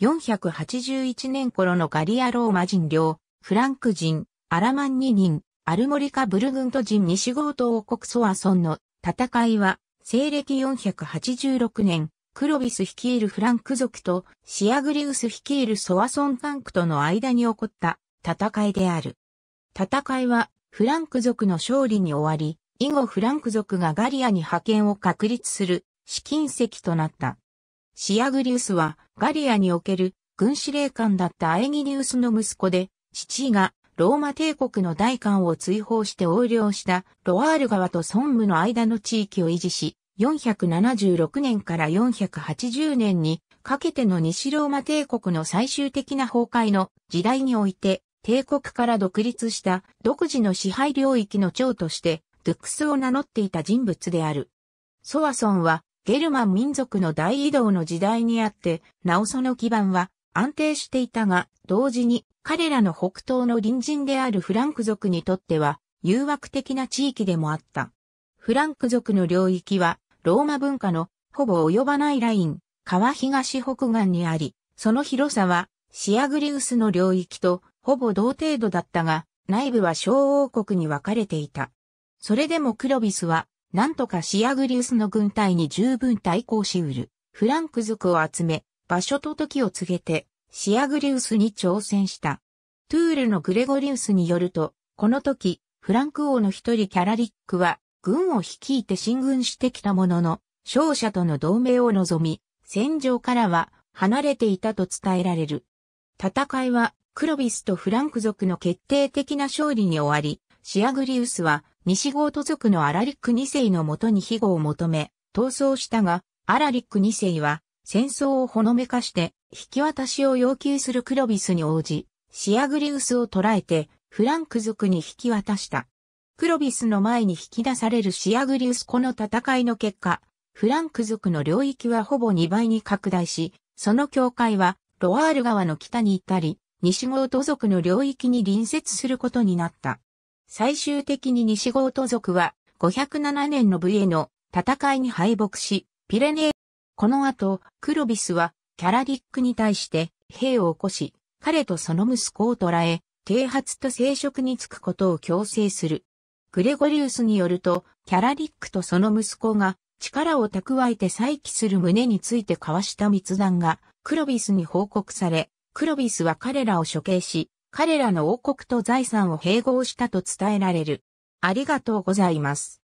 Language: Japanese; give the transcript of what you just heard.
481年頃のガリアローマ人領、フランク人、アラマンニ人、アルモリカブルグント人西ゴー王国ソアソンの戦いは、西暦486年、クロビス率いるフランク族とシアグリウス率いるソアソンタンクとの間に起こった戦いである。戦いはフランク族の勝利に終わり、以後フランク族がガリアに派遣を確立する試金石となった。シアグリウスはガリアにおける軍司令官だったアエギリウスの息子で、父がローマ帝国の大官を追放して横領したロワール川とソンムの間の地域を維持し、476年から480年にかけての西ローマ帝国の最終的な崩壊の時代において、帝国から独立した独自の支配領域の長として、ドゥクスを名乗っていた人物である。ソワソンはゲルマン民族の大移動の時代にあって、なおその基盤は安定していたが、同時に彼らの北東の隣人であるフランク族にとっては誘惑的な地域でもあった。フランク族の領域はローマ文化のほぼ及ばないライン、川東北岸にあり、その広さはシアグリウスの領域とほぼ同程度だったが、内部は小王国に分かれていた。それでもクロビスはなんとかシアグリウスの軍隊に十分対抗しうる、フランク族を集め、場所と時を告げて、シアグリウスに挑戦した。トゥールのグレゴリウスによると、この時、フランク王の一人キャラリックは、軍を率いて進軍してきたものの、勝者との同盟を望み、戦場からは離れていたと伝えられる。戦いは、クロビスとフランク族の決定的な勝利に終わり、シアグリウスは西郷都族のアラリック2世のもとに庇護を求め、逃走したが、アラリック2世は、戦争をほのめかして、引き渡しを要求するクロビスに応じ、シアグリウスを捕らえて、フランク族に引き渡した。クロビスの前に引き出されるシアグリウスこの戦いの結果、フランク族の領域はほぼ2倍に拡大し、その境界は、ロワール川の北に行ったり、西郷都族の領域に隣接することになった。最終的に西ゴート族は507年のブエの戦いに敗北し、ピレネー、この後、クロビスはキャラディックに対して兵を起こし、彼とその息子を捕らえ、啓発と生殖に就くことを強制する。グレゴリウスによると、キャラディックとその息子が力を蓄えて再起する胸について交わした密談がクロビスに報告され、クロビスは彼らを処刑し、彼らの王国と財産を併合したと伝えられる。ありがとうございます。